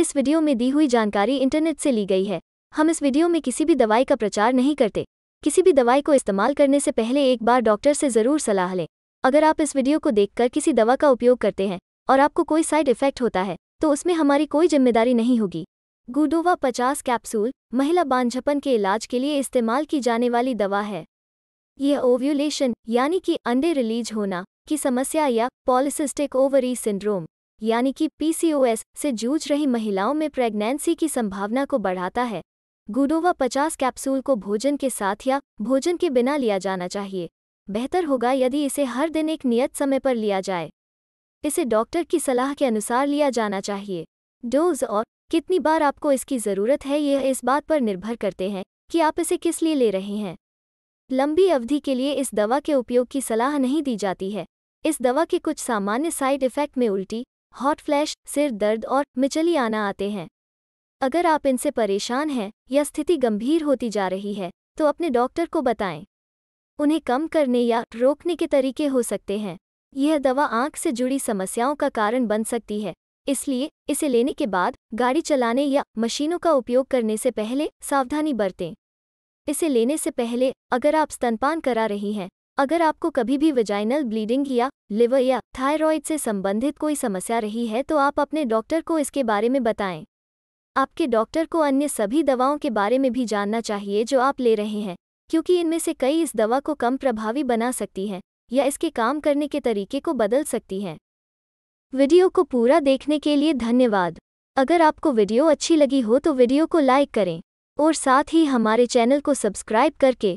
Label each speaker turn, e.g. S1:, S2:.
S1: इस वीडियो में दी हुई जानकारी इंटरनेट से ली गई है हम इस वीडियो में किसी भी दवाई का प्रचार नहीं करते किसी भी दवाई को इस्तेमाल करने से पहले एक बार डॉक्टर से ज़रूर सलाह लें अगर आप इस वीडियो को देखकर किसी दवा का उपयोग करते हैं और आपको कोई साइड इफेक्ट होता है तो उसमें हमारी कोई जिम्मेदारी नहीं होगी गुडोवा पचास कैप्सूल महिला बांझपन के इलाज के लिए इस्तेमाल की जाने वाली दवा है यह ओव्यूलेशन यानी कि अंडे रिलीज होना की समस्या या पॉलिसिस्टिक ओवरी सिंड्रोम यानी कि पीसीओएस से जूझ रही महिलाओं में प्रेग्नेंसी की संभावना को बढ़ाता है गुडोवा पचास कैप्सूल को भोजन के साथ या भोजन के बिना लिया जाना चाहिए बेहतर होगा यदि इसे हर दिन एक नियत समय पर लिया जाए इसे डॉक्टर की सलाह के अनुसार लिया जाना चाहिए डोज और कितनी बार आपको इसकी ज़रूरत है यह इस बात पर निर्भर करते हैं कि आप इसे किस लिए ले रहे हैं लंबी अवधि के लिए इस दवा के उपयोग की सलाह नहीं दी जाती है इस दवा के कुछ सामान्य साइड इफ़ेक्ट में उल्टी हॉट फ्लैश सिर दर्द और मिचली आना आते हैं अगर आप इनसे परेशान हैं या स्थिति गंभीर होती जा रही है तो अपने डॉक्टर को बताएं उन्हें कम करने या रोकने के तरीके हो सकते हैं यह दवा आंख से जुड़ी समस्याओं का कारण बन सकती है इसलिए इसे लेने के बाद गाड़ी चलाने या मशीनों का उपयोग करने से पहले सावधानी बरतें इसे लेने से पहले अगर आप स्तनपान करा रही हैं अगर आपको कभी भी विजाइनल ब्लीडिंग या लिवर या थायराइड से संबंधित कोई समस्या रही है तो आप अपने डॉक्टर को इसके बारे में बताएं आपके डॉक्टर को अन्य सभी दवाओं के बारे में भी जानना चाहिए जो आप ले रहे हैं क्योंकि इनमें से कई इस दवा को कम प्रभावी बना सकती हैं या इसके काम करने के तरीके को बदल सकती हैं वीडियो को पूरा देखने के लिए धन्यवाद अगर आपको वीडियो अच्छी लगी हो तो वीडियो को लाइक करें और साथ ही हमारे चैनल को सब्सक्राइब करके